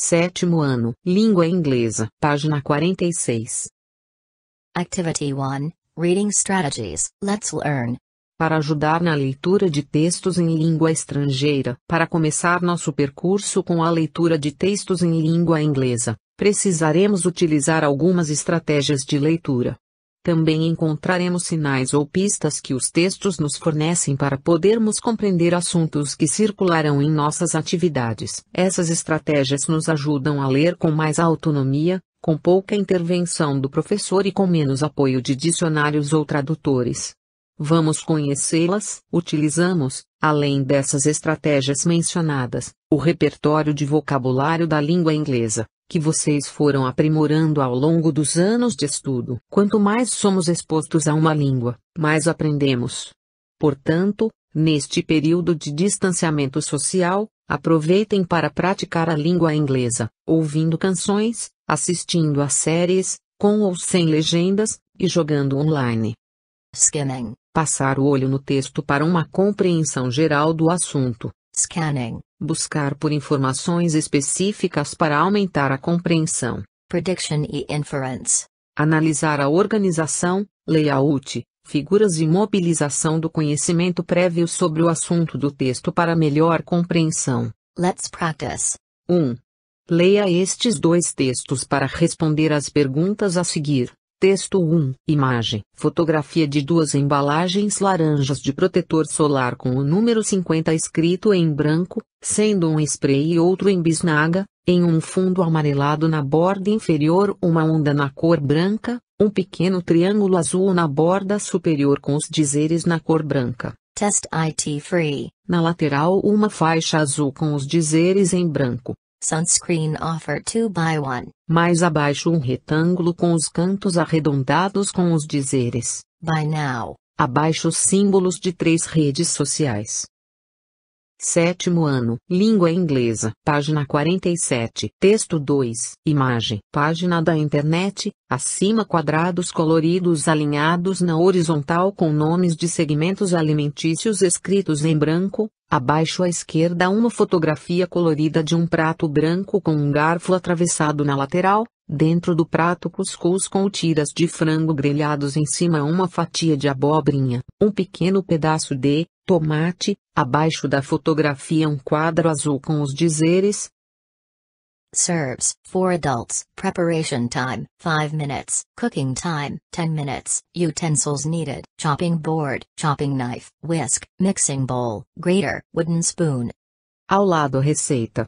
Sétimo ano, língua inglesa, página 46. Activity 1, Reading Strategies, Let's Learn. Para ajudar na leitura de textos em língua estrangeira, para começar nosso percurso com a leitura de textos em língua inglesa, precisaremos utilizar algumas estratégias de leitura. Também encontraremos sinais ou pistas que os textos nos fornecem para podermos compreender assuntos que circularão em nossas atividades. Essas estratégias nos ajudam a ler com mais autonomia, com pouca intervenção do professor e com menos apoio de dicionários ou tradutores. Vamos conhecê-las. Utilizamos, além dessas estratégias mencionadas, o repertório de vocabulário da língua inglesa, que vocês foram aprimorando ao longo dos anos de estudo. Quanto mais somos expostos a uma língua, mais aprendemos. Portanto, neste período de distanciamento social, aproveitem para praticar a língua inglesa, ouvindo canções, assistindo a séries, com ou sem legendas, e jogando online. Scanning. Passar o olho no texto para uma compreensão geral do assunto. Scanning. Buscar por informações específicas para aumentar a compreensão. Prediction e inference. Analisar a organização, layout, figuras e mobilização do conhecimento prévio sobre o assunto do texto para melhor compreensão. Let's practice. 1. Um. Leia estes dois textos para responder às perguntas a seguir. Texto 1. Imagem. Fotografia de duas embalagens laranjas de protetor solar com o número 50 escrito em branco, sendo um spray e outro em bisnaga, em um fundo amarelado na borda inferior uma onda na cor branca, um pequeno triângulo azul na borda superior com os dizeres na cor branca. Test IT Free. Na lateral uma faixa azul com os dizeres em branco. Sunscreen offer 2 by 1. Mais abaixo um retângulo com os cantos arredondados com os dizeres. By now. Abaixo os símbolos de três redes sociais. Sétimo ano, língua inglesa, página 47, texto 2, imagem, página da internet, acima quadrados coloridos alinhados na horizontal com nomes de segmentos alimentícios escritos em branco, abaixo à esquerda uma fotografia colorida de um prato branco com um garfo atravessado na lateral, dentro do prato cuscuz com tiras de frango grelhados em cima uma fatia de abobrinha, um pequeno pedaço de Tomate, abaixo da fotografia um quadro azul com os dizeres Serves, four adults, preparation time, 5 minutes, cooking time, 10 minutes, utensils needed, chopping board, chopping knife, whisk, mixing bowl, grater, wooden spoon. Ao lado receita.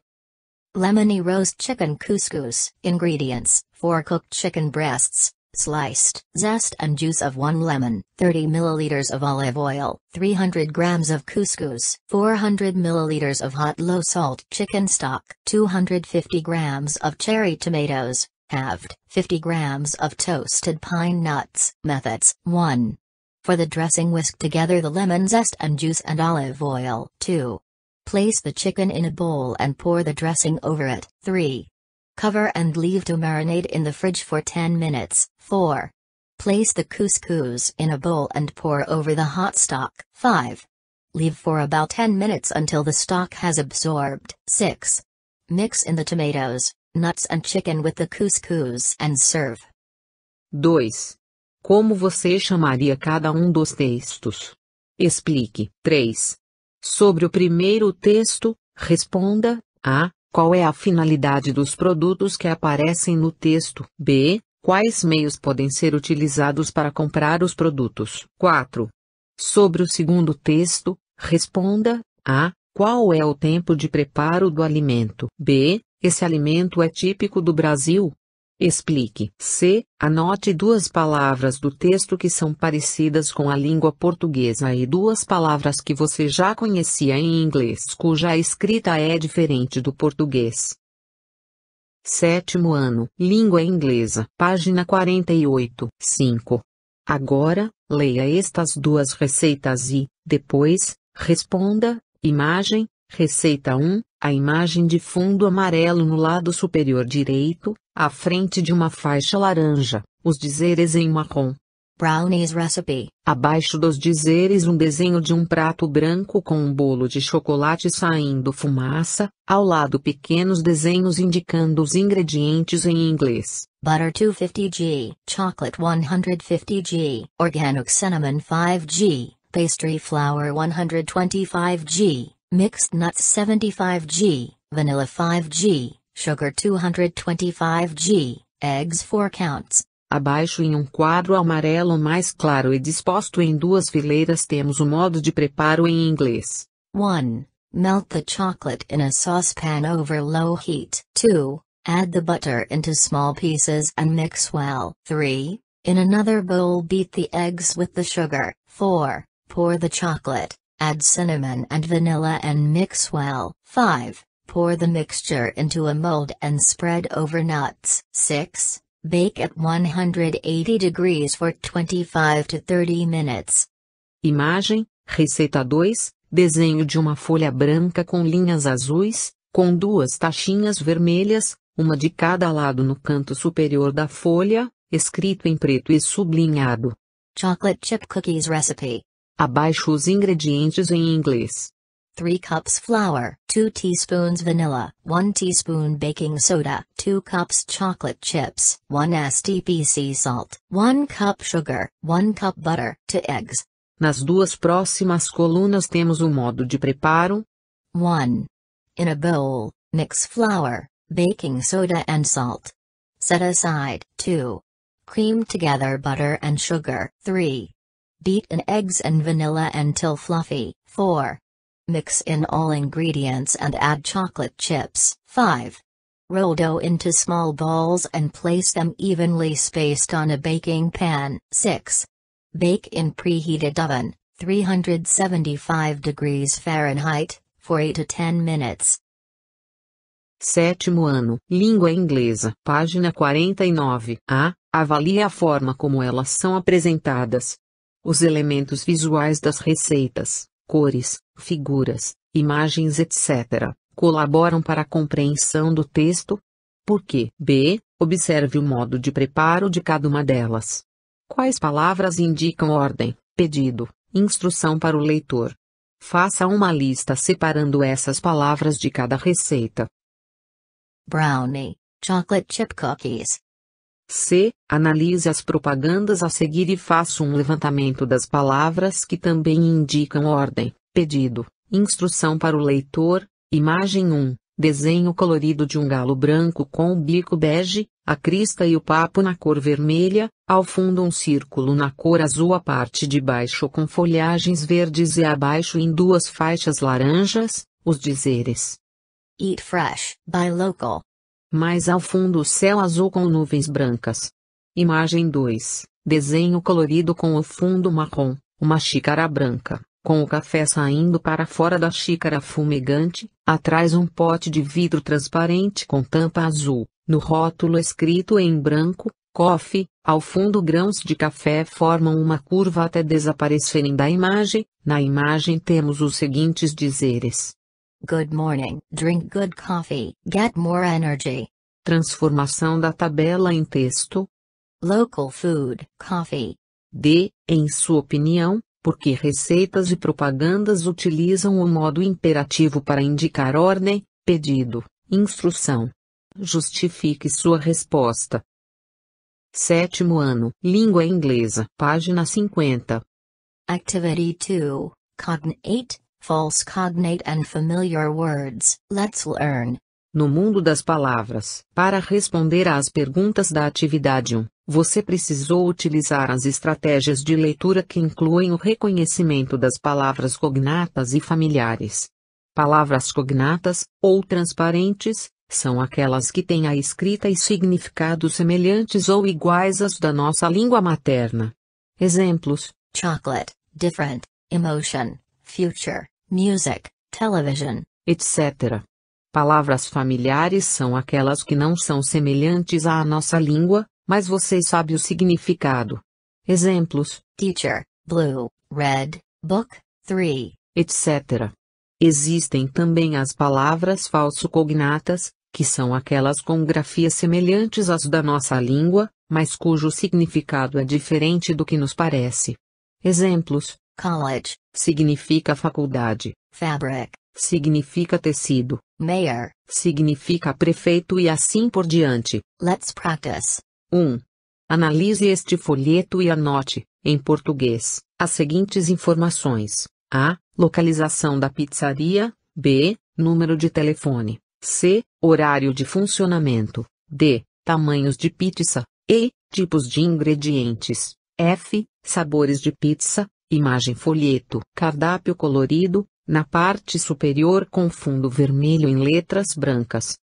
Lemony roast chicken couscous, ingredients, 4 cooked chicken breasts, sliced zest and juice of 1 lemon, 30 milliliters of olive oil, 300 grams of couscous, 400 milliliters of hot low salt chicken stock, 250 grams of cherry tomatoes, halved, 50 grams of toasted pine nuts. Methods 1. For the dressing whisk together the lemon zest and juice and olive oil. 2. Place the chicken in a bowl and pour the dressing over it. 3. Cover and leave to marinate in the fridge for 10 minutes. 4. Place the couscous in a bowl and pour over the hot stock. 5. Leave for about 10 minutes until the stock has absorbed. 6. Mix in the tomatoes, nuts and chicken with the couscous and serve. 2. Como você chamaria cada um dos textos? Explique. 3. Sobre o primeiro texto, responda A. Qual é a finalidade dos produtos que aparecem no texto? B. Quais meios podem ser utilizados para comprar os produtos? 4. Sobre o segundo texto, responda: A. Qual é o tempo de preparo do alimento? B. Esse alimento é típico do Brasil? Explique. C. Anote duas palavras do texto que são parecidas com a língua portuguesa e duas palavras que você já conhecia em inglês cuja escrita é diferente do português. Sétimo ano. Língua inglesa. Página 48. 5. Agora, leia estas duas receitas e, depois, responda: Imagem, Receita 1, a imagem de fundo amarelo no lado superior direito, à frente de uma faixa laranja, os dizeres em marrom. Brownies Recipe. Abaixo dos dizeres um desenho de um prato branco com um bolo de chocolate saindo fumaça, ao lado pequenos desenhos indicando os ingredientes em inglês. Butter 250g, chocolate 150g, organic cinnamon 5g, pastry flour 125g, mixed nuts 75g, vanilla 5g, sugar 225 g, eggs 4 counts. Abaixo em um quadro amarelo mais claro e disposto em duas fileiras temos o modo de preparo em inglês. 1. Melt the chocolate in a saucepan over low heat. 2. Add the butter into small pieces and mix well. 3. In another bowl beat the eggs with the sugar. 4. Pour the chocolate, add cinnamon and vanilla and mix well. 5. Pour the mixture into a mold and spread over nuts. 6. Bake at 180 degrees for 25 to 30 minutes. Imagem, receita 2, desenho de uma folha branca com linhas azuis, com duas taxinhas vermelhas, uma de cada lado no canto superior da folha, escrito em preto e sublinhado. Chocolate chip cookies recipe. Abaixo os ingredientes em inglês. 3 cups flour, 2 teaspoons vanilla, 1 teaspoon baking soda, 2 cups chocolate chips, 1 STP salt, 1 cup sugar, 1 cup butter, to eggs. Nas duas próximas colunas temos o um modo de preparo. 1. In a bowl, mix flour, baking soda and salt. Set aside. 2. Cream together butter and sugar. 3. Beat in eggs and vanilla until fluffy. 4. Mix in all ingredients and add chocolate chips. 5. Roll dough into small balls and place them evenly spaced on a baking pan. 6. Bake in preheated oven, 375 degrees Fahrenheit, for 8 to 10 minutes. Sétimo ano, língua inglesa, página 49. A. Avalie a forma como elas são apresentadas. Os elementos visuais das receitas. cores, figuras, imagens, etc., colaboram para a compreensão do texto? Porque B. Observe o modo de preparo de cada uma delas. Quais palavras indicam ordem, pedido, instrução para o leitor? Faça uma lista separando essas palavras de cada receita. Brownie, chocolate chip cookies, C. Analise as propagandas a seguir e faça um levantamento das palavras que também indicam ordem, pedido, instrução para o leitor. Imagem 1. Desenho colorido de um galo branco com o bico bege, a crista e o papo na cor vermelha, ao fundo um círculo na cor azul, a parte de baixo com folhagens verdes e abaixo em duas faixas laranjas, os dizeres. Eat fresh, buy local, mais ao fundo o céu azul com nuvens brancas. Imagem 2. Desenho colorido com o fundo marrom, uma xícara branca, com o café saindo para fora da xícara fumegante, atrás um pote de vidro transparente com tampa azul, no rótulo escrito em branco, coffee, ao fundo grãos de café formam uma curva até desaparecerem da imagem, na imagem temos os seguintes dizeres. Good morning. Drink good coffee. Get more energy. Transformação da tabela em texto. Local food, coffee. D. Em sua opinião, por que receitas e propagandas utilizam o modo imperativo para indicar ordem, pedido, instrução? Justifique sua resposta. Sétimo ano. Língua inglesa. Página 50. Activity 2. Cognate, false cognate and familiar words. Let's learn. No mundo das palavras, para responder às perguntas da atividade 1, você precisou utilizar as estratégias de leitura que incluem o reconhecimento das palavras cognatas e familiares. Palavras cognatas, ou transparentes, são aquelas que têm a escrita e significados semelhantes ou iguais às da nossa língua materna. Exemplos: chocolate, different, emotion, future, music, television, etc. Palavras familiares são aquelas que não são semelhantes à nossa língua, mas você sabe o significado. Exemplos: teacher, blue, red, book, three, etc. Existem também as palavras falso-cognatas, que são aquelas com grafias semelhantes às da nossa língua, mas cujo significado é diferente do que nos parece. Exemplos: college, significa faculdade. Fabric significa tecido. Mayor significa prefeito e assim por diante. Let's practice. 1. Analise este folheto e anote, em português, as seguintes informações: A. Localização da pizzaria. B. Número de telefone. C. Horário de funcionamento. D. Tamanhos de pizza. E. Tipos de ingredientes. F. Sabores de pizza. Imagem folheto. Cardápio colorido, na parte superior com fundo vermelho em letras brancas.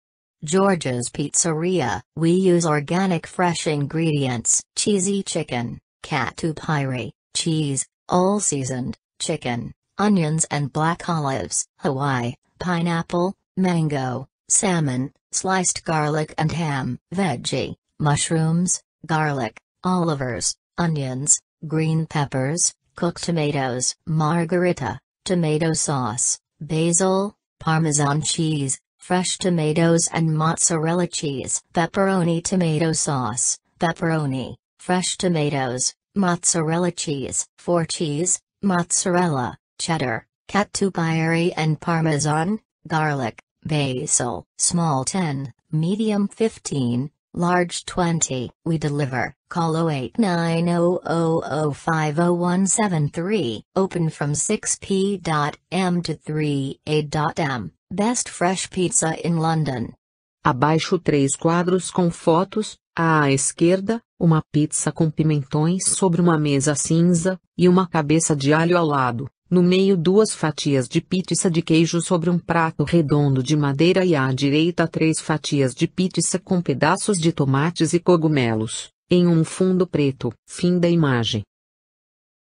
George's Pizzeria. We use organic fresh ingredients. Cheesy chicken, catupiry, cheese, all seasoned, chicken, onions and black olives, Hawaii, pineapple, mango, salmon, sliced garlic and ham, veggie, mushrooms, garlic, olivers, onions, green peppers, cooked tomatoes, margarita, tomato sauce, basil, parmesan cheese, fresh tomatoes and mozzarella cheese, pepperoni tomato sauce, pepperoni, fresh tomatoes, mozzarella cheese, four cheese, mozzarella, cheddar, catupiry and parmesan, garlic, basil, small 10, medium 15, Large 20. We deliver. Call 089000501773. Open from 6p.m. to 3a.m. Best Fresh Pizza in London. Abaixo três quadros com fotos, à esquerda, uma pizza com pimentões sobre uma mesa cinza, e uma cabeça de alho ao lado. No meio duas fatias de pizza de queijo sobre um prato redondo de madeira e à direita três fatias de pizza com pedaços de tomates e cogumelos, em um fundo preto. Fim da imagem.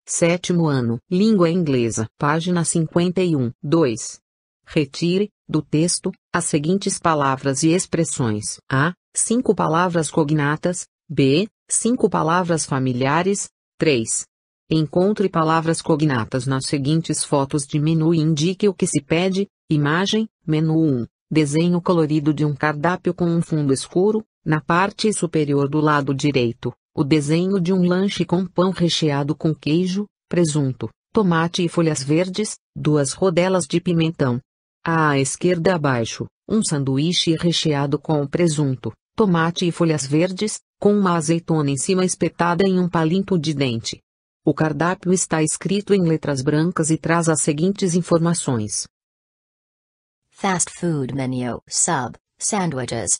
Sétimo ano. Língua inglesa. Página 51. 2. Retire, do texto, as seguintes palavras e expressões. A. Cinco palavras cognatas. B. Cinco palavras familiares. 3. Encontre palavras cognatas nas seguintes fotos de menu e indique o que se pede. Imagem, menu 1. Desenho colorido de um cardápio com um fundo escuro, na parte superior do lado direito, o desenho de um lanche com pão recheado com queijo, presunto, tomate e folhas verdes, duas rodelas de pimentão. À esquerda abaixo, um sanduíche recheado com presunto, tomate e folhas verdes, com uma azeitona em cima espetada em um palito de dente, o cardápio está escrito em letras brancas e traz as seguintes informações: Fast food menu, sub, sandwiches,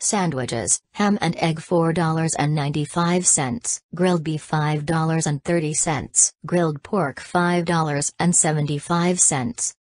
Sandwiches, ham and egg $4.95, grilled beef $5.30, grilled pork $5.75,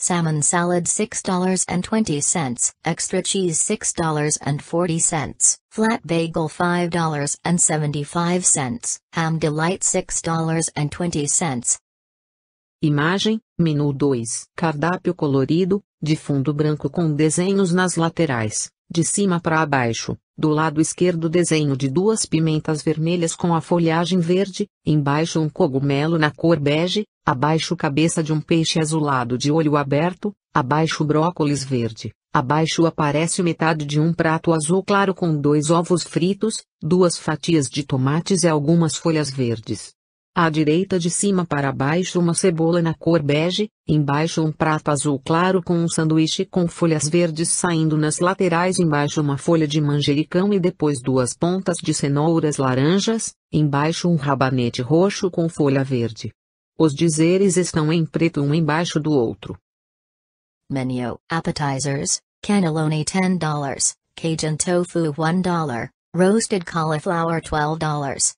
Salmon salad $6.20, extra cheese $6.40, flat bagel $5.75, ham delight $6.20. Imagem, menu 2, cardápio colorido, de fundo branco com desenhos nas laterais, de cima para baixo, Do lado esquerdo desenho de duas pimentas vermelhas com a folhagem verde, embaixo um cogumelo na cor bege, abaixo cabeça de um peixe azulado de olho aberto, abaixo brócolis verde, abaixo aparece metade de um prato azul claro com dois ovos fritos, duas fatias de tomates e algumas folhas verdes. À direita de cima para baixo uma cebola na cor bege, embaixo um prato azul claro com um sanduíche com folhas verdes saindo nas laterais embaixo uma folha de manjericão e depois duas pontas de cenouras laranjas, embaixo um rabanete roxo com folha verde. Os dizeres estão em preto um embaixo do outro. Menu, appetizers, cannelloni $10, Cajun tofu $1, roasted cauliflower $12.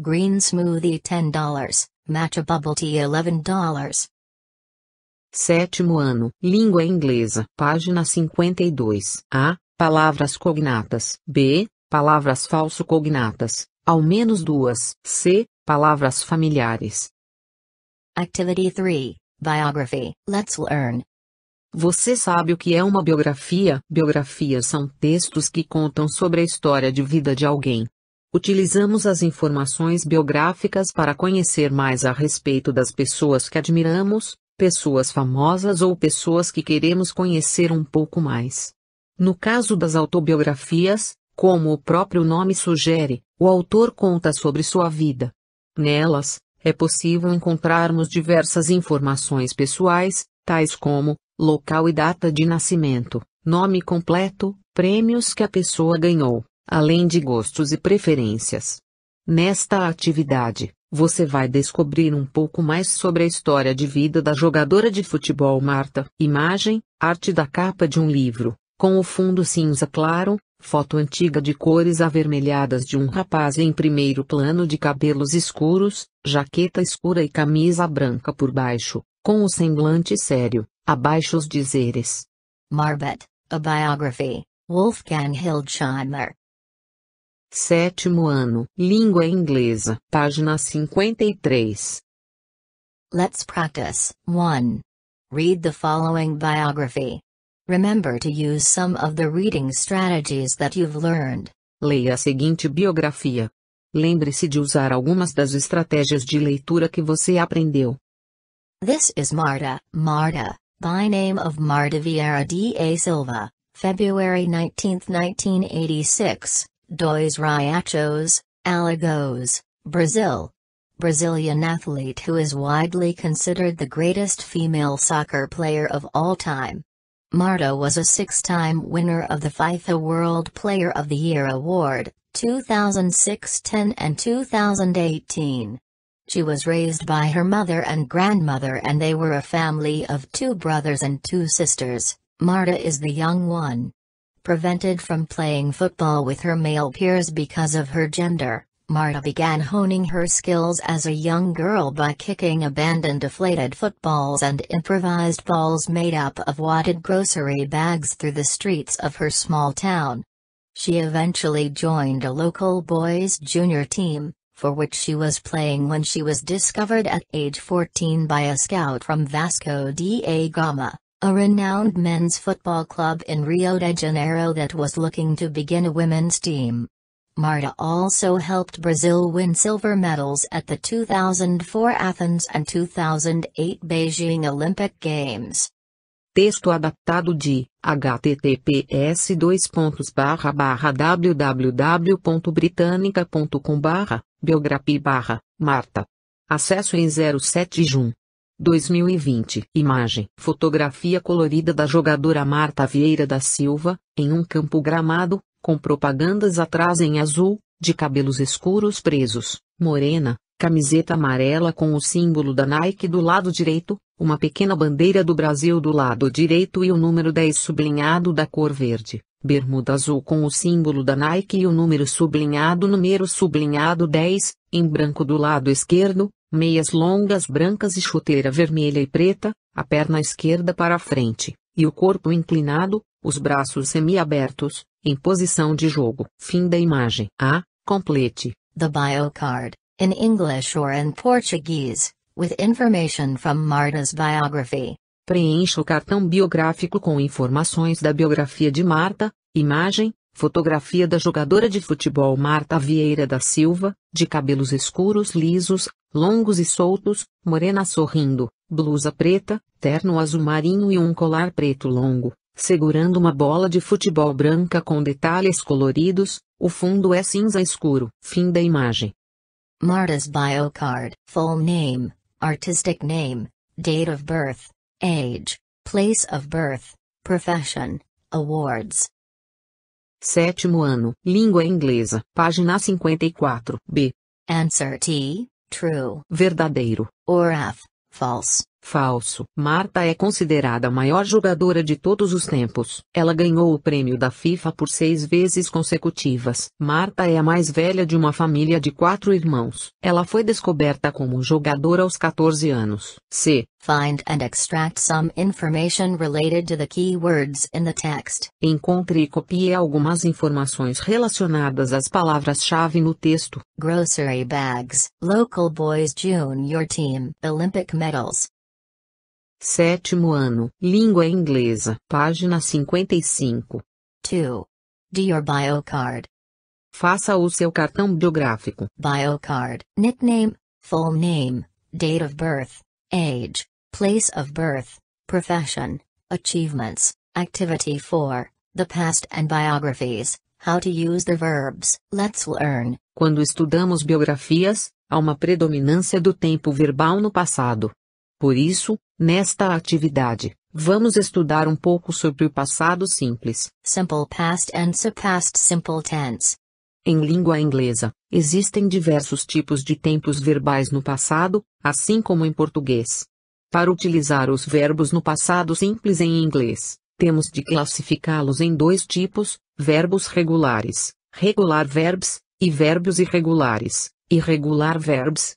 Green smoothie $10, matcha bubble tea $11. Sétimo ano, língua inglesa, página 52. A. Palavras cognatas. B. Palavras falso-cognatas, ao menos duas. C. Palavras familiares. Activity 3. Biography. Let's learn. Você sabe o que é uma biografia? Biografias são textos que contam sobre a história de vida de alguém. Utilizamos as informações biográficas para conhecer mais a respeito das pessoas que admiramos, pessoas famosas ou pessoas que queremos conhecer um pouco mais. No caso das autobiografias, como o próprio nome sugere, o autor conta sobre sua vida. Nelas, é possível encontrarmos diversas informações pessoais, tais como local e data de nascimento, nome completo, prêmios que a pessoa ganhou, além de gostos e preferências. Nesta atividade, você vai descobrir um pouco mais sobre a história de vida da jogadora de futebol Marta. Imagem, arte da capa de um livro, com o fundo cinza claro, foto antiga de cores avermelhadas de um rapaz em primeiro plano de cabelos escuros, jaqueta escura e camisa branca por baixo, com o semblante sério, abaixo os dizeres. Marbet, a biography, Wolfgang Hildesheimer. Sétimo ano. Língua inglesa. Página 53. Let's practice. 1. Read the following biography. Remember to use some of the reading strategies that you've learned. Leia a seguinte biografia. Lembre-se de usar algumas das estratégias de leitura que você aprendeu. This is Marta, Marta, by name of Marta Vieira da Silva, February 19, 1986. Dois Riachos, Alagoas, Brazil. Brazilian athlete who is widely considered the greatest female soccer player of all time. Marta was a six-time winner of the FIFA World Player of the Year Award, 2006-10 and 2018. She was raised by her mother and grandmother and they were a family of two brothers and two sisters. Marta is the young one. Prevented from playing football with her male peers because of her gender, Marta began honing her skills as a young girl by kicking abandoned deflated footballs and improvised balls made up of wadded grocery bags through the streets of her small town. She eventually joined a local boys' junior team, for which she was playing when she was discovered at age 14 by a scout from Vasco da Gama a renowned men's football club in Rio de Janeiro that was looking to begin a women's team. Marta also helped Brazil win silver medals at the 2004 Athens and 2008 Beijing Olympic Games. Texto adaptado de https www.britanica.com barra, barra, Marta. Acesso em 07 Jun. 2020. Imagem. Fotografia colorida da jogadora Marta Vieira da Silva, em um campo gramado, com propagandas atrás em azul, de cabelos escuros presos, morena, camiseta amarela com o símbolo da Nike do lado direito, uma pequena bandeira do Brasil do lado direito e o número 10 sublinhado da cor verde, bermuda azul com o símbolo da Nike e o número sublinhado número sublinhado 10, em branco do lado esquerdo, meias longas brancas e chuteira vermelha e preta, a perna esquerda para a frente, e o corpo inclinado, os braços semiabertos, em posição de jogo. Fim da imagem. A. Complete. The bio card, in English or in Portuguese, with information from Marta's biography. Preencha o cartão biográfico com informações da biografia de Marta, imagem, fotografia da jogadora de futebol Marta Vieira da Silva, de cabelos escuros lisos, longos e soltos, morena sorrindo, blusa preta, terno azul marinho e um colar preto longo, segurando uma bola de futebol branca com detalhes coloridos, o fundo é cinza escuro. Fim da imagem. Marta's biocard, full name, artistic name, date of birth, age, place of birth, profession, awards. Sétimo ano, língua inglesa, página 54, B. Answer T, true, verdadeiro, or F, false. Falso. Marta é considerada a maior jogadora de todos os tempos. Ela ganhou o prêmio da FIFA por seis vezes consecutivas. Marta é a mais velha de uma família de quatro irmãos. Ela foi descoberta como jogadora aos 14 anos. C. Find and extract some information related to the keywords in the text. Encontre e copie algumas informações relacionadas às palavras-chave no texto. Grocery bags, local boys junior team, Olympic medals, Sétimo ano. Língua inglesa. Página 55. 2. Do your biocard. Faça o seu cartão biográfico. Biocard. Nickname, full name, date of birth, age, place of birth, profession, achievements, activity 4, the past and biographies, how to use the verbs. Let's learn. Quando estudamos biografias, há uma predominância do tempo verbal no passado. Por isso, Nesta atividade, vamos estudar um pouco sobre o passado simples. Simple past and surpassed simple tense. Em língua inglesa, existem diversos tipos de tempos verbais no passado, assim como em português. Para utilizar os verbos no passado simples em inglês, temos de classificá-los em dois tipos: verbos regulares, regular verbs, e verbos irregulares, irregular verbs.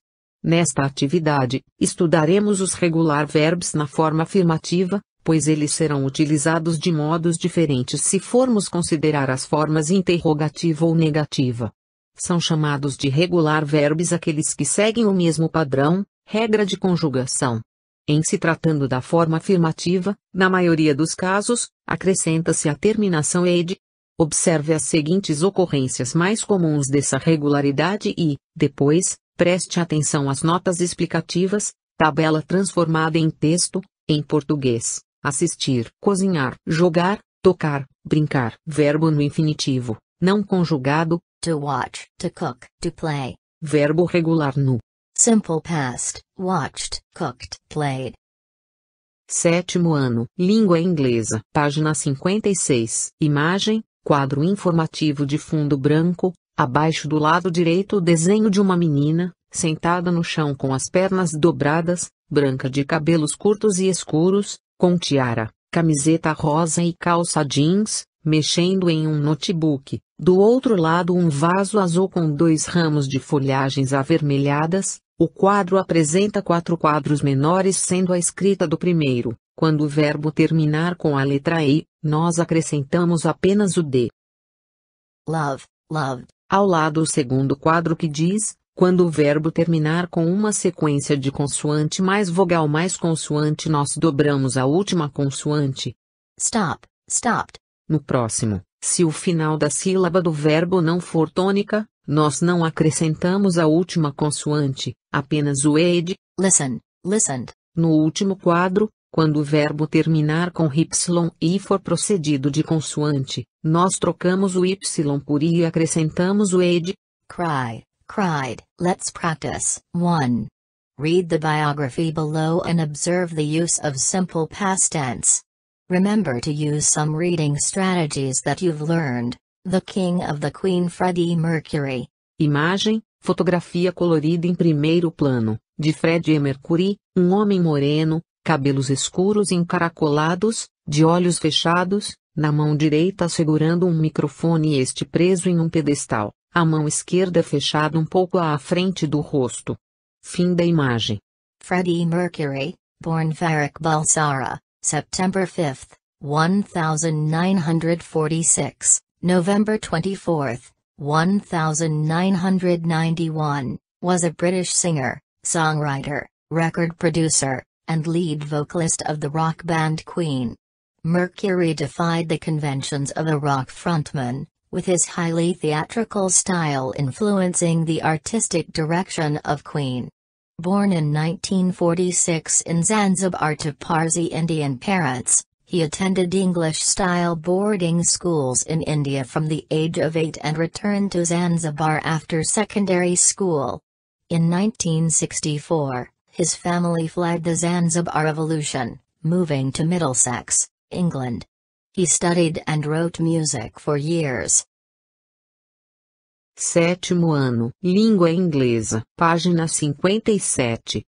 Nesta atividade, estudaremos os regular verbs na forma afirmativa, pois eles serão utilizados de modos diferentes se formos considerar as formas interrogativa ou negativa. São chamados de regular verbs aqueles que seguem o mesmo padrão, regra de conjugação. Em se tratando da forma afirmativa, na maioria dos casos, acrescenta-se a terminação ed. Observe as seguintes ocorrências mais comuns dessa regularidade e, depois, Preste atenção às notas explicativas, tabela transformada em texto, em português, assistir, cozinhar, jogar, tocar, brincar, verbo no infinitivo, não conjugado, to watch, to cook, to play, verbo regular no simple past, watched, cooked, played. Sétimo ano, língua inglesa, página 56, imagem, quadro informativo de fundo branco, Abaixo do lado direito o desenho de uma menina, sentada no chão com as pernas dobradas, branca de cabelos curtos e escuros, com tiara, camiseta rosa e calça jeans, mexendo em um notebook. Do outro lado um vaso azul com dois ramos de folhagens avermelhadas. O quadro apresenta quatro quadros menores sendo a escrita do primeiro. Quando o verbo terminar com a letra E, nós acrescentamos apenas o D. Love, loved. Ao lado o segundo quadro que diz, quando o verbo terminar com uma sequência de consoante mais vogal mais consoante nós dobramos a última consoante. Stop, stopped. No próximo, se o final da sílaba do verbo não for tônica, nós não acrescentamos a última consoante, apenas o ed. Listen, listened. No último quadro, quando o verbo terminar com y e for procedido de consoante, nós trocamos o y por i e acrescentamos o ed. Cry, cried. Let's practice. 1. Read the biography below and observe the use of simple past tense. Remember to use some reading strategies that you've learned. The King of the Queen Freddie Mercury. Imagem, fotografia colorida em primeiro plano, de Freddie Mercury, um homem moreno, cabelos escuros encaracolados, de olhos fechados, na mão direita segurando um microfone e este preso em um pedestal, a mão esquerda fechada um pouco à frente do rosto. Fim da imagem. Freddie Mercury, born Varick Balsara, September 5, 1946, November 24, 1991, was a British singer, songwriter, record producer, and lead vocalist of the rock band Queen. Mercury defied the conventions of a rock frontman, with his highly theatrical style influencing the artistic direction of Queen. Born in 1946 in Zanzibar to Parsi Indian parents, he attended English-style boarding schools in India from the age of eight and returned to Zanzibar after secondary school. In 1964, his family fled the Zanzibar Revolution, moving to Middlesex, England. He studied and wrote music for years. Sétimo ano, língua inglesa, página 57.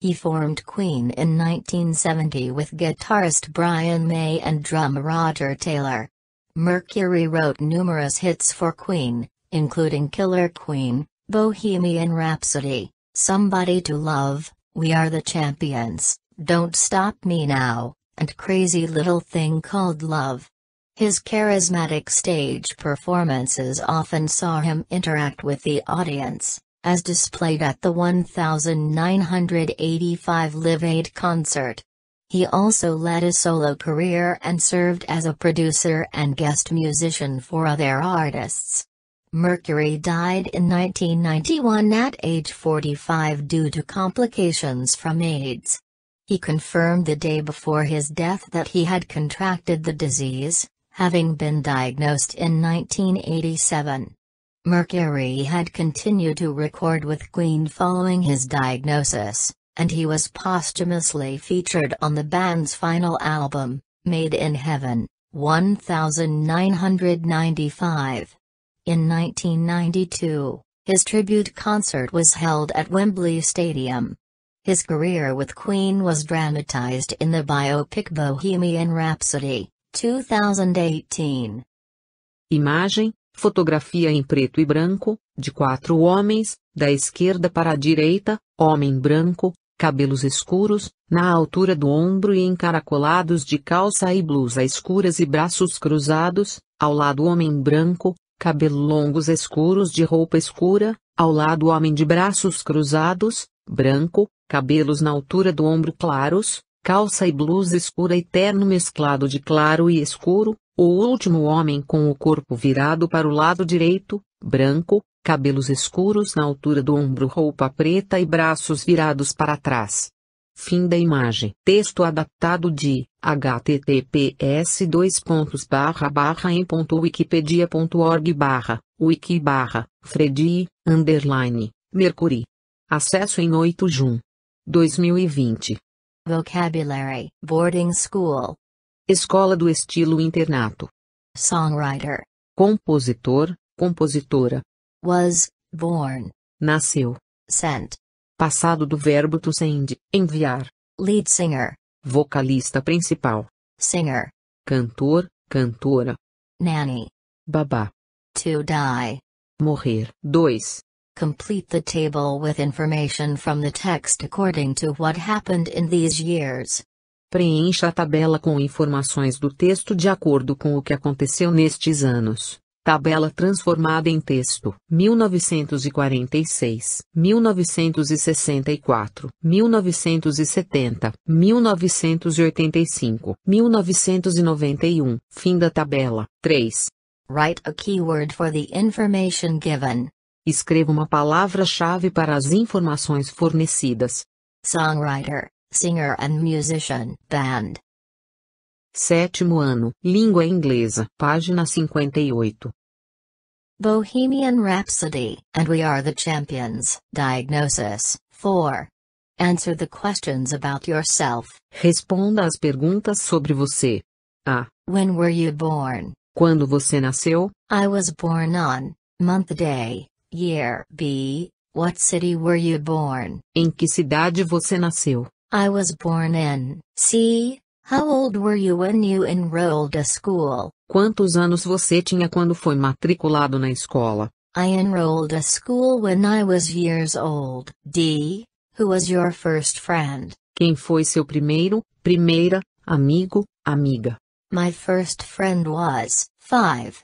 He formed Queen in 1970 with guitarist Brian May and drummer Roger Taylor. Mercury wrote numerous hits for Queen, including Killer Queen, Bohemian Rhapsody, Somebody to love, we are the champions, don't stop me now, and crazy little thing called love. His charismatic stage performances often saw him interact with the audience, as displayed at the 1985 Live Aid concert. He also led a solo career and served as a producer and guest musician for other artists. Mercury died in 1991 at age 45 due to complications from AIDS. He confirmed the day before his death that he had contracted the disease, having been diagnosed in 1987. Mercury had continued to record with Queen following his diagnosis, and he was posthumously featured on the band's final album, Made in Heaven, 1995. In 1992, his tribute concert was held at Wembley Stadium. His career with Queen was dramatized in the biopic Bohemian Rhapsody, 2018. Imagem, fotografia em preto e branco, de quatro homens, da esquerda para a direita, homem branco, cabelos escuros, na altura do ombro e encaracolados de calça e blusa escuras e braços cruzados, ao lado homem branco, cabelo longos escuros de roupa escura, ao lado homem de braços cruzados, branco, cabelos na altura do ombro claros, calça e blusa escura e terno mesclado de claro e escuro, o último homem com o corpo virado para o lado direito, branco, cabelos escuros na altura do ombro, roupa preta e braços virados para trás. Fim da imagem. Texto adaptado de https dois pontos barra barra em ponto org barra wiki barra fredi underline mercury acesso em 8 de junho 2020 vocabulary boarding school escola do estilo internato songwriter compositor compositora was born nasceu sent passado do verbo to send enviar lead singer vocalista principal, singer, cantor, cantora, nanny, babá, to die, morrer. 2. Complete the table with information from the text according to what happened in these years. Preencha a tabela com informações do texto de acordo com o que aconteceu nestes anos. Tabela transformada em texto. 1946, 1964, 1970, 1985, 1991. Fim da tabela. 3. Write a keyword for the information given. Escreva uma palavra-chave para as informações fornecidas. Songwriter, singer and musician, band. Sétimo ano, língua inglesa, página 58. Bohemian Rhapsody, and we are the champions. Diagnosis 4. Answer the questions about yourself. Responda as perguntas sobre você. A. When were you born? Quando você nasceu? I was born on month day, year. B. What city were you born? Em que cidade você nasceu? I was born in C. How old were you when you enrolled a school? Quantos anos você tinha quando foi matriculado na escola? I enrolled a school when I was years old. D. Who was your first friend? Quem foi seu primeiro, primeira, amigo, amiga? My first friend was 5.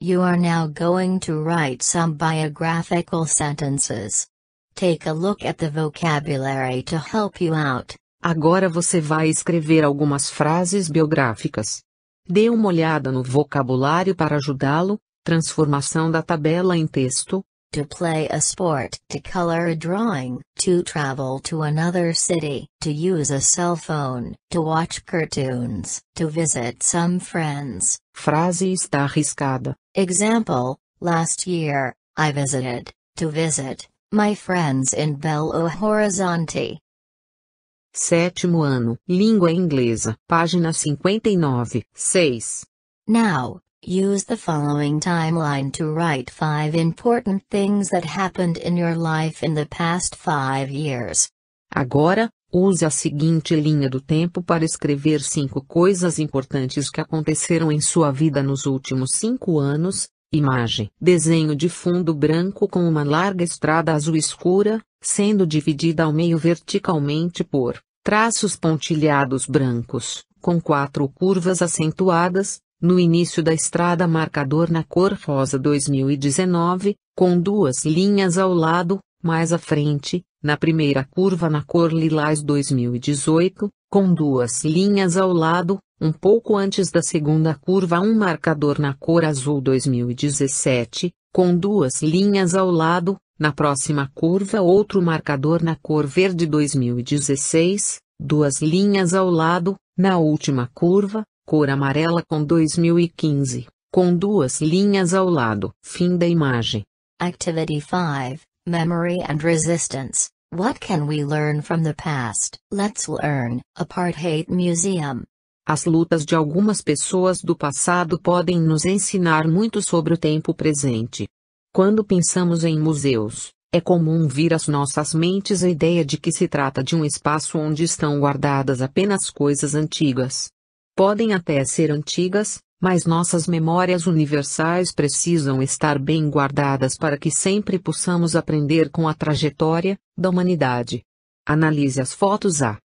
You are now going to write some biographical sentences. Take a look at the vocabulary to help you out. Agora você vai escrever algumas frases biográficas. Dê uma olhada no vocabulário para ajudá-lo. Transformação da tabela em texto. To play a sport, to color a drawing, to travel to another city, to use a cell phone, to watch cartoons, to visit some friends. Frase está arriscada. Example: Last year, I visited, to visit, my friends in Belo Horizonte. Sétimo ano. Língua inglesa. Página 59. 6. Now, use the following timeline to write five important things that happened in your life in the past five years. Agora, use a seguinte linha do tempo para escrever cinco coisas importantes que aconteceram em sua vida nos últimos cinco anos. Imagem: desenho de fundo branco com uma larga estrada azul escura, sendo dividida ao meio verticalmente por traços pontilhados brancos, com quatro curvas acentuadas, no início da estrada marcador na cor rosa 2019, com duas linhas ao lado, mais à frente, na primeira curva na cor lilás 2018, com duas linhas ao lado, um pouco antes da segunda curva um marcador na cor azul 2017, com duas linhas ao lado, na próxima curva outro marcador na cor verde 2016, duas linhas ao lado, na última curva, cor amarela com 2015, com duas linhas ao lado. Fim da imagem. Activity 5, Memory and Resistance. What can we learn from the past? Let's learn, Apartheid Museum. As lutas de algumas pessoas do passado podem nos ensinar muito sobre o tempo presente. Quando pensamos em museus, é comum vir às nossas mentes a ideia de que se trata de um espaço onde estão guardadas apenas coisas antigas. Podem até ser antigas, mas nossas memórias universais precisam estar bem guardadas para que sempre possamos aprender com a trajetória da humanidade. Analise as fotos A.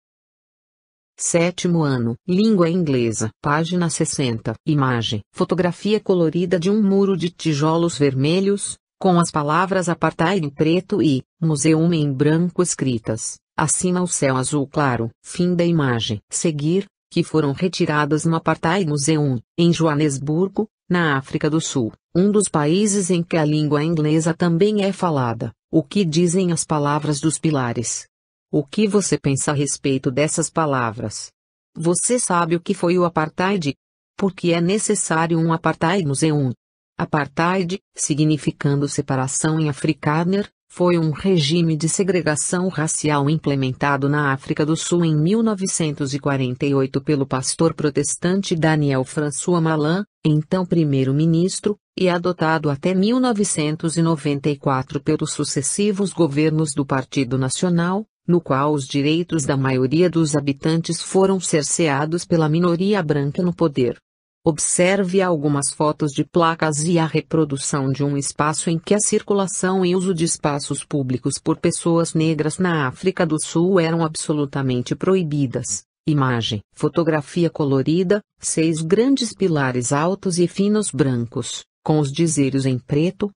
Sétimo ano. Língua inglesa. Página 60. Imagem. Fotografia colorida de um muro de tijolos vermelhos, com as palavras apartheid em preto e museum em branco escritas. Acima o céu azul claro. Fim da imagem. Seguir, que foram retiradas no Apartheid Museum, em Joanesburgo, na África do Sul, um dos países em que a língua inglesa também é falada. O que dizem as palavras dos pilares? O que você pensa a respeito dessas palavras? Você sabe o que foi o apartheid? Porque é necessário um apartheid museum. Apartheid, significando separação em afrikaner, foi um regime de segregação racial implementado na África do Sul em 1948 pelo pastor protestante Daniel François Malan, então primeiro-ministro, e adotado até 1994 pelos sucessivos governos do Partido Nacional, no qual os direitos da maioria dos habitantes foram cerceados pela minoria branca no poder. Observe algumas fotos de placas e a reprodução de um espaço em que a circulação e uso de espaços públicos por pessoas negras na África do Sul eram absolutamente proibidas. Imagem, fotografia colorida, seis grandes pilares altos e finos brancos, com os dizeres em preto: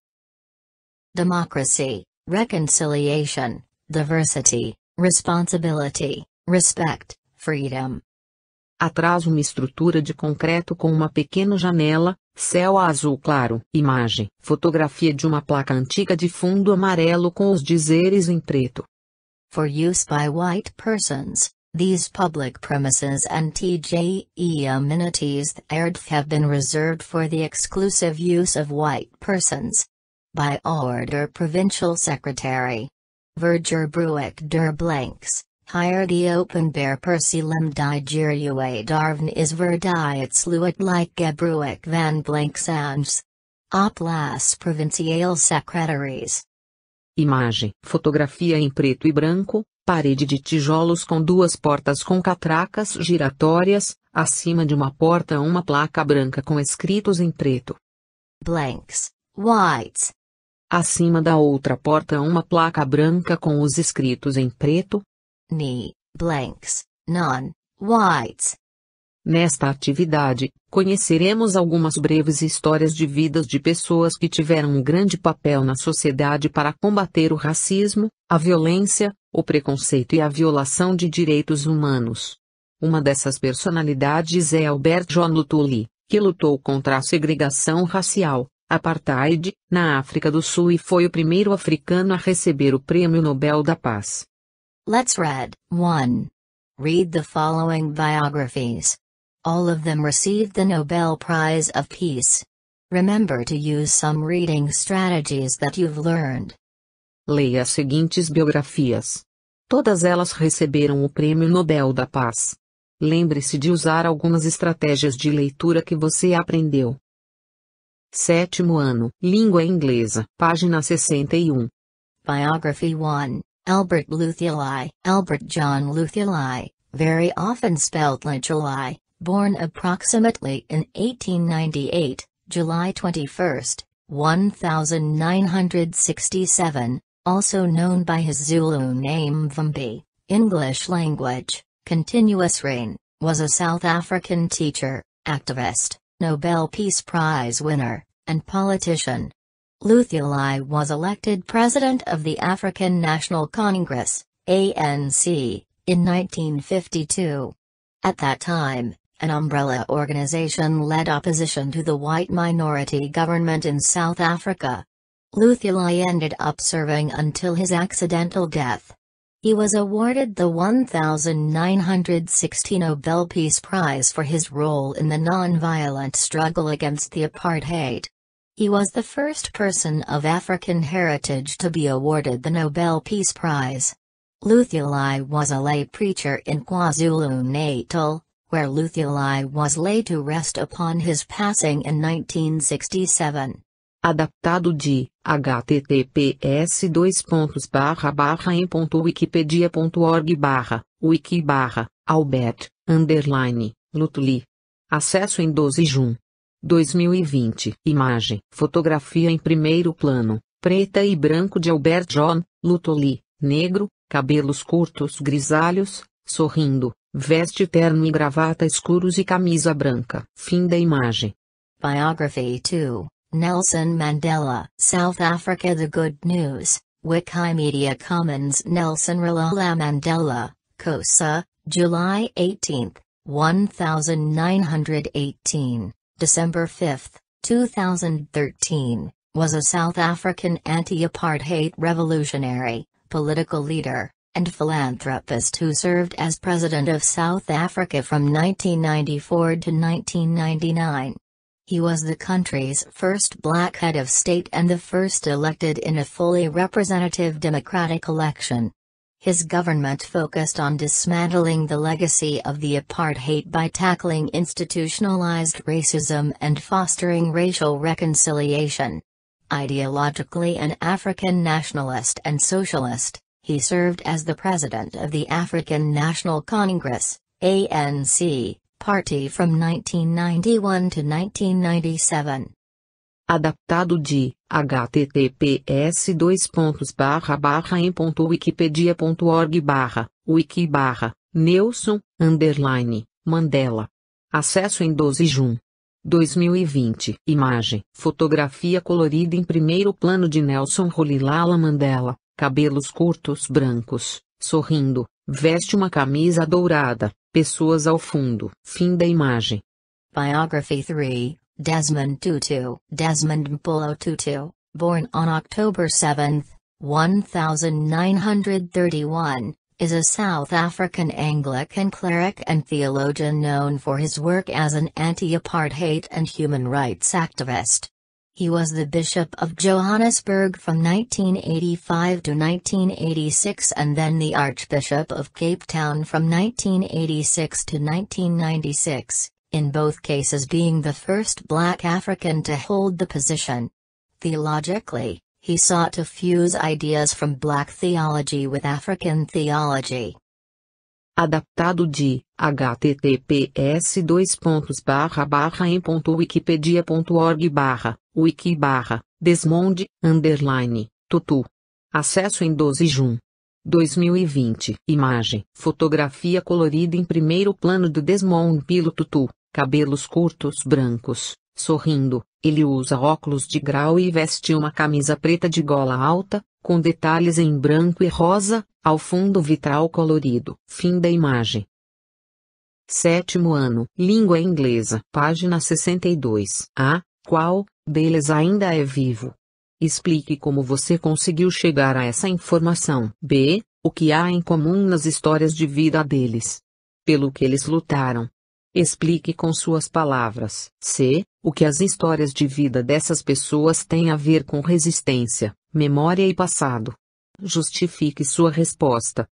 Democracy, Reconciliation, Diversity, responsibility, respect, freedom. Atrás uma estrutura de concreto com uma pequena janela, céu azul claro. Imagem. Fotografia de uma placa antiga de fundo amarelo com os dizeres em preto. For use by white persons, these public premises and TJE amenities thereof have been reserved for the exclusive use of white persons. By order Provincial Secretary. Verger Bruick der Blanks, hier open bear Persilem die Gerue Darven is verdiets luet like Bruick van Blanks ans. Op las secretaries. Imagem, fotografia em preto e branco, parede de tijolos com duas portas com catracas giratórias, acima de uma porta uma placa branca com escritos em preto. Blanks, whites, Acima da outra porta uma placa branca com os escritos em preto: Ni, blanks, non, whites. Nesta atividade, conheceremos algumas breves histórias de vidas de pessoas que tiveram um grande papel na sociedade para combater o racismo, a violência, o preconceito e a violação de direitos humanos. Uma dessas personalidades é Albert John Lutuli, que lutou contra a segregação racial, Apartheid, na África do Sul e foi o primeiro africano a receber o Prêmio Nobel da Paz. Let's read 1. Read the following biographies. All of them received the Nobel Prize of Peace. Remember to use some reading strategies that you've learned. Leia as seguintes biografias. Todas elas receberam o Prêmio Nobel da Paz. Lembre-se de usar algumas estratégias de leitura que você aprendeu. Sétimo ano. Língua inglesa. Página 61. Um. Biography 1. Albert Luthuli, Albert John Luthuli, very often spelled Luthuli, born approximately in 1898, July 21, 1967, also known by his Zulu name Vumbi, English language, continuous rain, was a South African teacher, activist, Nobel Peace Prize winner, and politician. Luthuli was elected president of the African National Congress, ANC, in 1952. At that time, an umbrella organization led opposition to the white minority government in South Africa. Luthuli ended up serving until his accidental death. He was awarded the 1960 Nobel Peace Prize for his role in the nonviolent struggle against the apartheid. He was the first person of African heritage to be awarded the Nobel Peace Prize. Luthuli was a lay preacher in KwaZulu-Natal, where Luthuli was laid to rest upon his passing in 1967. adaptado de https dois wiki barra, albert, underline, lutuli. Acesso em 12 jun. 2020. Imagem. Fotografia em primeiro plano, preta e branco de Albert John, lutuli, negro, cabelos curtos grisalhos, sorrindo, veste terno e gravata escuros e camisa branca. Fim da imagem. Biography 2 Nelson Mandela, South Africa The Good News, Wikimedia Commons Nelson Ralala Mandela, COSA, July 18, 1918, December 5, 2013, was a South African anti-apartheid revolutionary, political leader, and philanthropist who served as President of South Africa from 1994 to 1999. He was the country's first black head of state and the first elected in a fully representative democratic election. His government focused on dismantling the legacy of the apartheid by tackling institutionalized racism and fostering racial reconciliation. Ideologically an African nationalist and socialist, he served as the president of the African National Congress, ANC, Party from 1991 to 1997. Adaptado de https dois wikipedia.org wiki nelsonmandela Mandela. Acesso em 12 de junho. 2020. Imagem. Fotografia colorida em primeiro plano de Nelson Rolilala Mandela. Cabelos curtos brancos, sorrindo, veste uma camisa dourada, Pessoas ao fundo. Fim da imagem. Biography 3 Desmond Tutu. Desmond Mpulo Tutu, born on October 7, 1931, is a South African Anglican cleric and theologian known for his work as an anti apartheid and human rights activist. He was the Bishop of Johannesburg from 1985 to 1986 and then the Archbishop of Cape Town from 1986 to 1996, in both cases being the first black African to hold the position. Theologically, he sought to fuse ideas from black theology with African theology. adaptado de https://em.wikipedia.org/. wiki barra, desmonde, underline, tutu. Acesso em 12 jun. 2020. Imagem. Fotografia colorida em primeiro plano do Desmond pelo Tutu. Cabelos curtos brancos. Sorrindo, ele usa óculos de grau e veste uma camisa preta de gola alta, com detalhes em branco e rosa, ao fundo vitral colorido. Fim da imagem. Sétimo ano. Língua inglesa. Página 62. A. Qual, Beles ainda é vivo. Explique como você conseguiu chegar a essa informação. B. O que há em comum nas histórias de vida deles? Pelo que eles lutaram. Explique com suas palavras. C. O que as histórias de vida dessas pessoas têm a ver com resistência, memória e passado. Justifique sua resposta.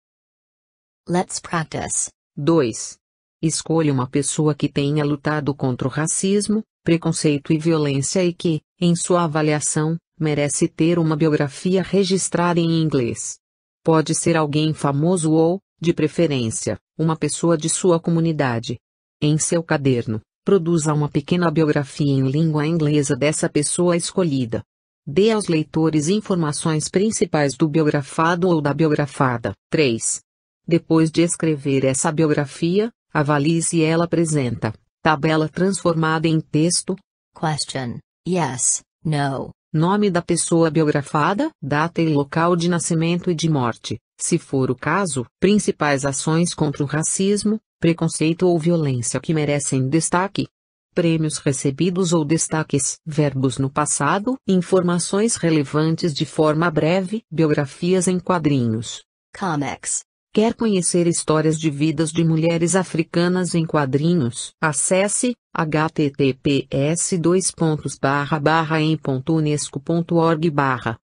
Let's practice. 2. Escolha uma pessoa que tenha lutado contra o racismo, preconceito e violência e que, em sua avaliação, merece ter uma biografia registrada em inglês. Pode ser alguém famoso ou, de preferência, uma pessoa de sua comunidade. Em seu caderno, produza uma pequena biografia em língua inglesa dessa pessoa escolhida. Dê aos leitores informações principais do biografado ou da biografada. 3. Depois de escrever essa biografia, avalie se ela apresenta Tabela transformada em texto. Question. Yes. No. Nome da pessoa biografada, data e local de nascimento e de morte, se for o caso, principais ações contra o racismo, preconceito ou violência que merecem destaque. Prêmios recebidos ou destaques, verbos no passado, informações relevantes de forma breve, biografias em quadrinhos. Comics. Quer conhecer histórias de vidas de mulheres africanas em quadrinhos? Acesse https://em.unesco.org barra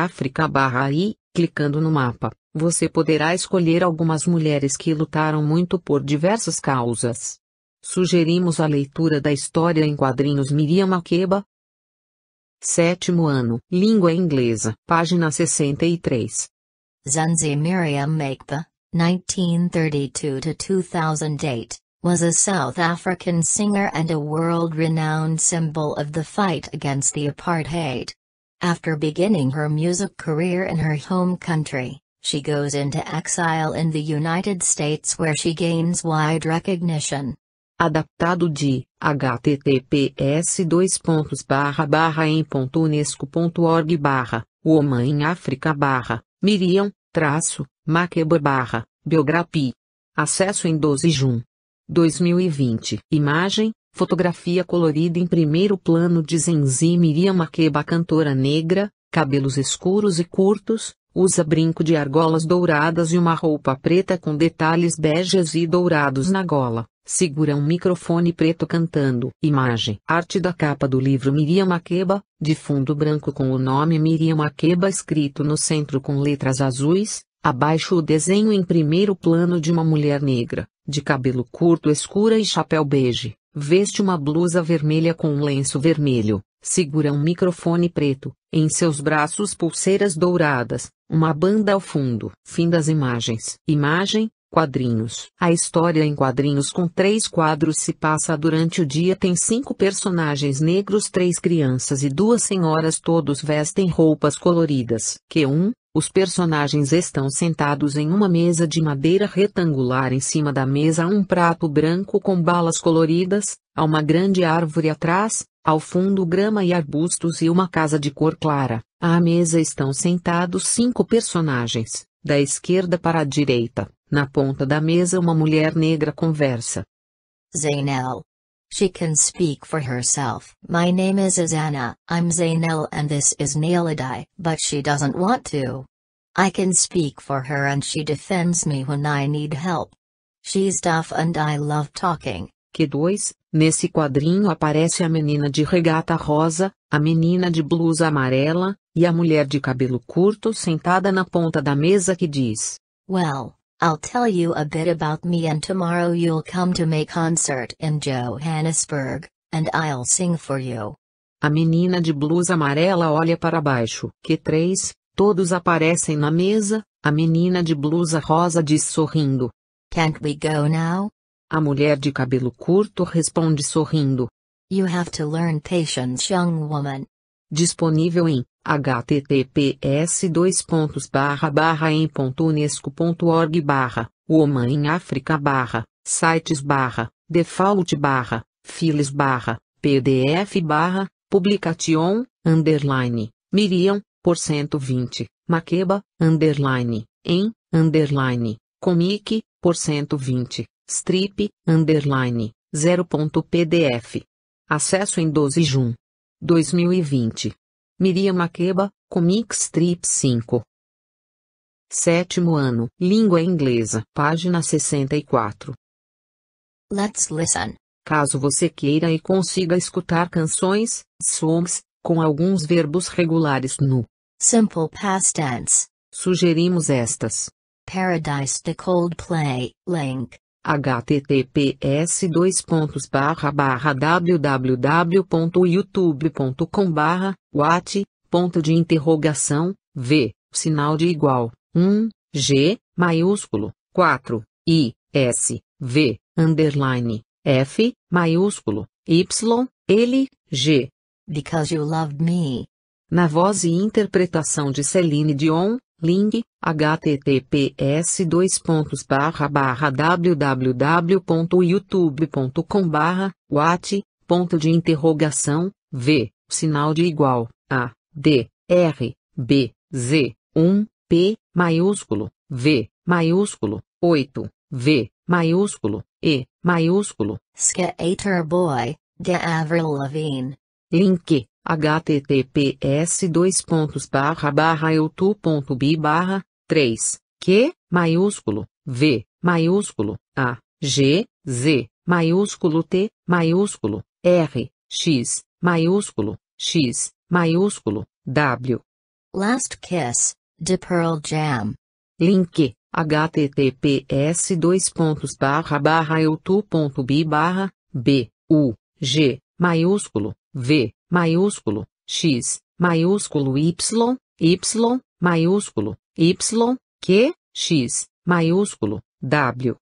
África barra I, clicando no mapa, você poderá escolher algumas mulheres que lutaram muito por diversas causas. Sugerimos a leitura da história em quadrinhos Miriam Makeba, Sétimo ano. Língua inglesa. Página 63. Zenzi Miriam Makpa, 1932-2008, was a South African singer and a world-renowned symbol of the fight against the apartheid. After beginning her music career in her home country, she goes into exile in the United States where she gains wide recognition. Adaptado de https dois pontos barra barra em ponto unesco ponto org barra woman in africa barra miriam traço, Maqueba barra, Biograpi. Acesso em 12 Jun. 2020. Imagem, fotografia colorida em primeiro plano de Zenzi Miriam Maqueba cantora negra, cabelos escuros e curtos, usa brinco de argolas douradas e uma roupa preta com detalhes beges e dourados na gola segura um microfone preto cantando. Imagem. Arte da capa do livro Miriam Akeba, de fundo branco com o nome Miriam Akeba escrito no centro com letras azuis, abaixo o desenho em primeiro plano de uma mulher negra, de cabelo curto escura e chapéu bege. Veste uma blusa vermelha com um lenço vermelho, segura um microfone preto, em seus braços pulseiras douradas, uma banda ao fundo. Fim das imagens. Imagem, Quadrinhos. A história em quadrinhos com três quadros se passa durante o dia. Tem cinco personagens negros, três crianças e duas senhoras. Todos vestem roupas coloridas. Q1. Os personagens estão sentados em uma mesa de madeira retangular. Em cima da mesa há um prato branco com balas coloridas, há uma grande árvore atrás, ao fundo grama e arbustos e uma casa de cor clara. À mesa estão sentados cinco personagens. Da esquerda para a direita, na ponta da mesa uma mulher negra conversa. Zainel. She can speak for herself. My name is Azana, I'm Zainel and this is Nailadi, but she doesn't want to. I can speak for her and she defends me when I need help. She's tough and I love talking. que 2, nesse quadrinho aparece a menina de regata rosa, a menina de blusa amarela, e a mulher de cabelo curto sentada na ponta da mesa que diz: Well, I'll tell you a bit about me and tomorrow you'll come to my concert in Johannesburg, and I'll sing for you. A menina de blusa amarela olha para baixo. Q3, todos aparecem na mesa, a menina de blusa rosa diz sorrindo. Can't we go now? A mulher de cabelo curto responde sorrindo. You have to learn patience, young woman. Disponível em https emunescoorg pontos woman em África barra sites barra default barra files barra pdf barra publication underline miriam por 120 maqueba underline em underline comic por 120 strip, underline, 0.pdf. Acesso em 12 Jun. 2020. Miriam Akeba, Comic Strip 5. Sétimo ano, língua inglesa, página 64. Let's listen. Caso você queira e consiga escutar canções, songs, com alguns verbos regulares no simple past tense, sugerimos estas. Paradise the Coldplay, link https dois pontos barra barra www.youtube.com barra what ponto de interrogação v sinal de igual 1 g maiúsculo 4 i s v underline f maiúsculo y l g because you loved me na voz e interpretação de Celine Dion link https dois pontos barra barra www.youtube.com barra what ponto de interrogação v sinal de igual a d r b z 1 p maiúsculo v maiúsculo 8 v maiúsculo e maiúsculo skater boy de Avril Lavigne link https dois pontos barra barra youtube.bi barra 3 q maiúsculo v maiúsculo a g z maiúsculo t maiúsculo r x maiúsculo x maiúsculo w last kiss de pearl jam link https dois pontos barra barra youtube.bi barra b u g maiúsculo v maiúsculo, x, maiúsculo y, y, maiúsculo, y, q, x, maiúsculo, w,